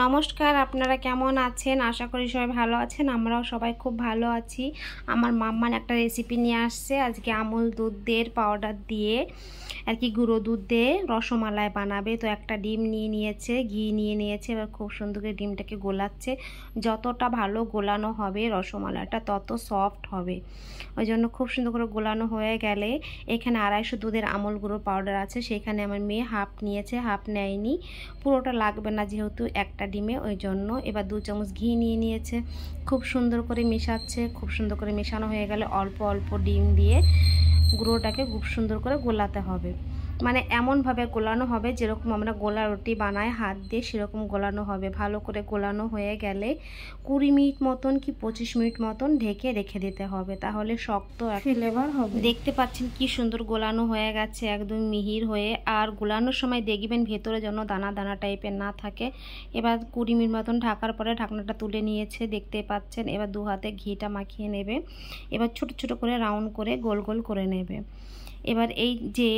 নমস্কার আপনারা কেমন আছেন আশা করি সবাই ভালো আছেন আমরাও সবাই খুব ভালো আছি আমার মাম্মান একটা রেসিপি নিয়ে আসছে আজকে আমুল দুধের পাউডার দিয়ে আর কি গুঁড়ো দুধ দিয়ে রসমালাই বানাবে তো একটা ডিম নিয়ে নিয়েছে ঘি নিয়ে নিয়েছে এবার খুব সুন্দর করে ডিমটাকে গোলাচ্ছে যতটা ভালো গোলানো হবে রসমালাইটা তত সফট হবে ওই জন্য খুব সুন্দর করে গোলানো হয়ে গেলে এখানে আড়াইশো দুধের আমুল গুঁড়ো পাউডার আছে সেখানে আমার মেয়ে হাফ নিয়েছে হাফ নেয়নি পুরোটা লাগবে না যেহেতু একটা একটা ডিমে ওই জন্য এবার দু চামচ ঘি নিয়ে নিয়েছে খুব সুন্দর করে মেশাচ্ছে খুব সুন্দর করে মেশানো হয়ে গেলে অল্প অল্প ডিম দিয়ে গুঁড়োটাকে খুব সুন্দর করে গোলাতে হবে মানে এমনভাবে গোলানো হবে যেরকম আমরা গোলা রুটি বানাই হাত দিয়ে সেরকম গোলানো হবে ভালো করে গোলানো হয়ে গেলে কুড়ি মিনিট মতন কি পঁচিশ মিনিট মতন ঢেকে রেখে দিতে হবে তাহলে শক্ত ফ্লেভার হবে দেখতে পাচ্ছেন কি সুন্দর গোলানো হয়ে গেছে একদম মিহির হয়ে আর গোলানোর সময় দেখবেন ভেতরে যেন দানা দানা টাইপের না থাকে এবার কুড়ি মিনিট মতন ঢাকার পরে ঢাকনাটা তুলে নিয়েছে দেখতে পাচ্ছেন এবার দু হাতে ঘিটা মাখিয়ে নেবে এবার ছোট ছোট করে রাউন্ড করে গোল গোল করে নেবে এবার এই যে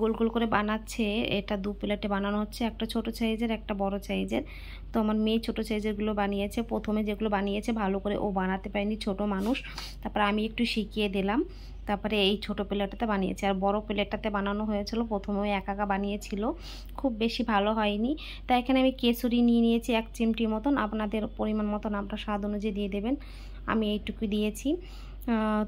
গোল গোল করে বানাচ্ছে এটা দু প্লেটে বানানো হচ্ছে একটা ছোট সাইজের একটা বড় সাইজের তো আমার মেয়ে ছোট সাইজেরগুলো বানিয়েছে প্রথমে যেগুলো বানিয়েছে ভালো করে ও বানাতে পারেনি ছোট মানুষ তারপর আমি একটু শিখিয়ে দিলাম তারপরে এই ছোট প্লেটটাতে বানিয়েছে আর বড় প্লেটটাতে বানানো হয়েছিল প্রথমে একা একা বানিয়েছিল খুব বেশি ভালো হয়নি তাই এখানে আমি কেসুরি নিয়ে নিয়েছি এক চিমটি মতন আপনাদের পরিমাণ মতন আপনার স্বাদ অনুযায়ী দিয়ে দেবেন আমি এইটুকু দিয়েছি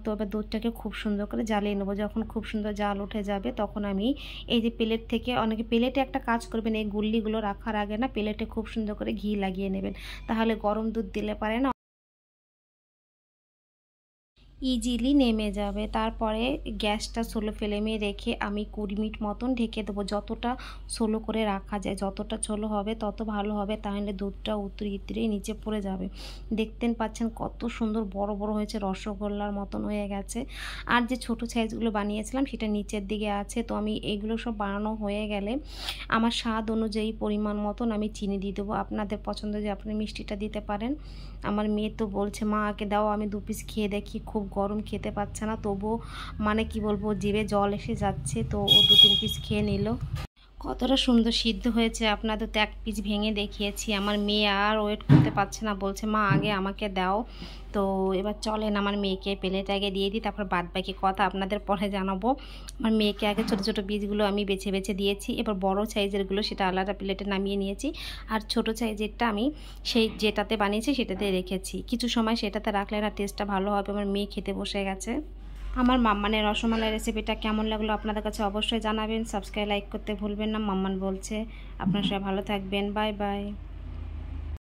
তো এবার দুধটাকে খুব সুন্দর করে জ্বালিয়ে নেবো যখন খুব সুন্দর জাল উঠে যাবে তখন আমি এই যে প্লেট থেকে অনেকে প্লেটে একটা কাজ করবেন এই গুল্লিগুলো রাখার আগে না প্লেটে খুব সুন্দর করে ঘি লাগিয়ে নেবেন তাহলে গরম দুধ দিলে পারে না ইজিলি নেমে যাবে তারপরে গ্যাসটা সোলো ফ্লেমে রেখে আমি কুড়ি মিনিট মতন ঢেকে দেবো যতটা সোলো করে রাখা যায় যতটা সোলো হবে তত ভালো হবে তাহলে দুধটা উতরে ইতরে নিচে পড়ে যাবে দেখতেন পাচ্ছেন কত সুন্দর বড় বড় হয়েছে রসগোল্লার মতন হয়ে গেছে আর যে ছোট সাইজগুলো বানিয়েছিলাম সেটা নিচের দিকে আছে তো আমি এগুলো সব বানানো হয়ে গেলে আমার স্বাদ অনুযায়ী পরিমাণ মতন আমি চিনি দিয়ে দেবো আপনাদের পছন্দ যে আপনি মিষ্টিটা দিতে পারেন আমার মেয়ে তো বলছে মা আগে দাও আমি দু পিস খেয়ে দেখি খুব গরম খেতে পারছে না তবুও মানে কি বলবো জিভে জল এসে যাচ্ছে তো ও দু তিন পিস খেয়ে নিল কতটা সুন্দর সিদ্ধ হয়েছে আপনাদের তো এক পিস ভেঙে দেখিয়েছি আমার মেয়ে আর ওয়েট করতে পারছে না বলছে মা আগে আমাকে দাও তো এবার চলেন আমার মেয়েকে প্লেট আগে দিয়ে দিই তারপর বাদ বাকি কথা আপনাদের পরে জানাবো আমার মেয়েকে আগে ছোট ছোট বীজগুলো আমি বেছে বেছে দিয়েছি এবার বড় সাইজেরগুলো সেটা আলাদা প্লেটে নামিয়ে নিয়েছি আর ছোট সাইজেরটা আমি সেই যেটাতে বানিয়েছি সেটাতে রেখেছি কিছু সময় সেটাতে রাখলে না টেস্টটা ভালো হবে আমার মেয়ে খেতে বসে গেছে আমার মাম্মানের রসমালাই রেসিপিটা কেমন লাগলো আপনাদের কাছে অবশ্যই জানাবেন সাবস্ক্রাইব লাইক করতে ভুলবেন না মাম্মান বলছে আপনারা সবাই ভালো থাকবেন বাই বাই